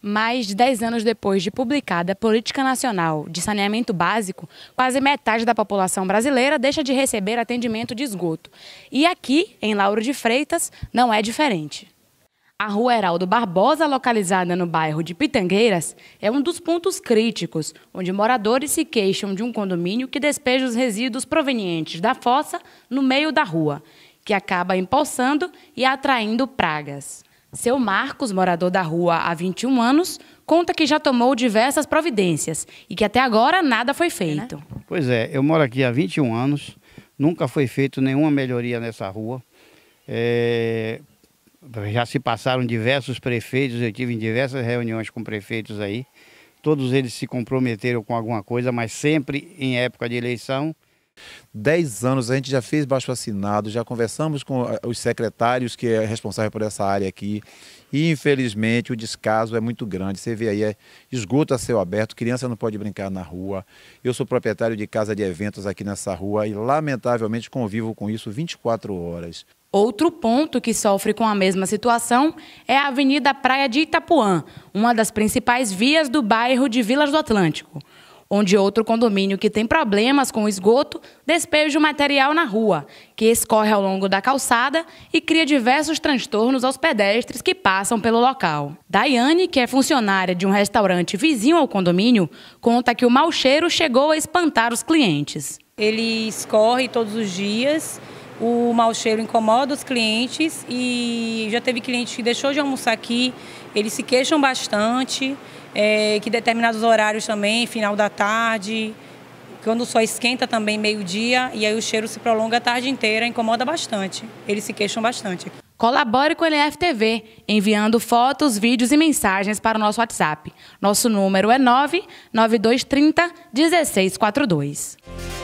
Mais de 10 anos depois de publicada a Política Nacional de Saneamento Básico, quase metade da população brasileira deixa de receber atendimento de esgoto. E aqui, em Lauro de Freitas, não é diferente. A Rua Heraldo Barbosa, localizada no bairro de Pitangueiras, é um dos pontos críticos, onde moradores se queixam de um condomínio que despeja os resíduos provenientes da fossa no meio da rua, que acaba empoçando e atraindo pragas. Seu Marcos, morador da rua há 21 anos, conta que já tomou diversas providências e que até agora nada foi feito. É, né? Pois é, eu moro aqui há 21 anos, nunca foi feito nenhuma melhoria nessa rua. É, já se passaram diversos prefeitos, eu tive em diversas reuniões com prefeitos aí. Todos eles se comprometeram com alguma coisa, mas sempre em época de eleição 10 anos a gente já fez baixo assinado, já conversamos com eh, os secretários que é responsável por essa área aqui. E infelizmente o descaso é muito grande. Você vê aí, é esgoto a céu aberto, criança não pode brincar na rua. Eu sou proprietário de casa de eventos aqui nessa rua e lamentavelmente convivo com isso 24 horas. Outro ponto que sofre com a mesma situação é a Avenida Praia de Itapuã, uma das principais vias do bairro de Vilas do Atlântico onde outro condomínio que tem problemas com o esgoto despeja o material na rua, que escorre ao longo da calçada e cria diversos transtornos aos pedestres que passam pelo local. Daiane, que é funcionária de um restaurante vizinho ao condomínio, conta que o mau cheiro chegou a espantar os clientes. Ele escorre todos os dias o mau cheiro incomoda os clientes e já teve cliente que deixou de almoçar aqui, eles se queixam bastante, é, que determinados horários também, final da tarde, quando o sol esquenta também meio-dia e aí o cheiro se prolonga a tarde inteira, incomoda bastante. Eles se queixam bastante. Colabore com o LFTV enviando fotos, vídeos e mensagens para o nosso WhatsApp. Nosso número é 99230 1642.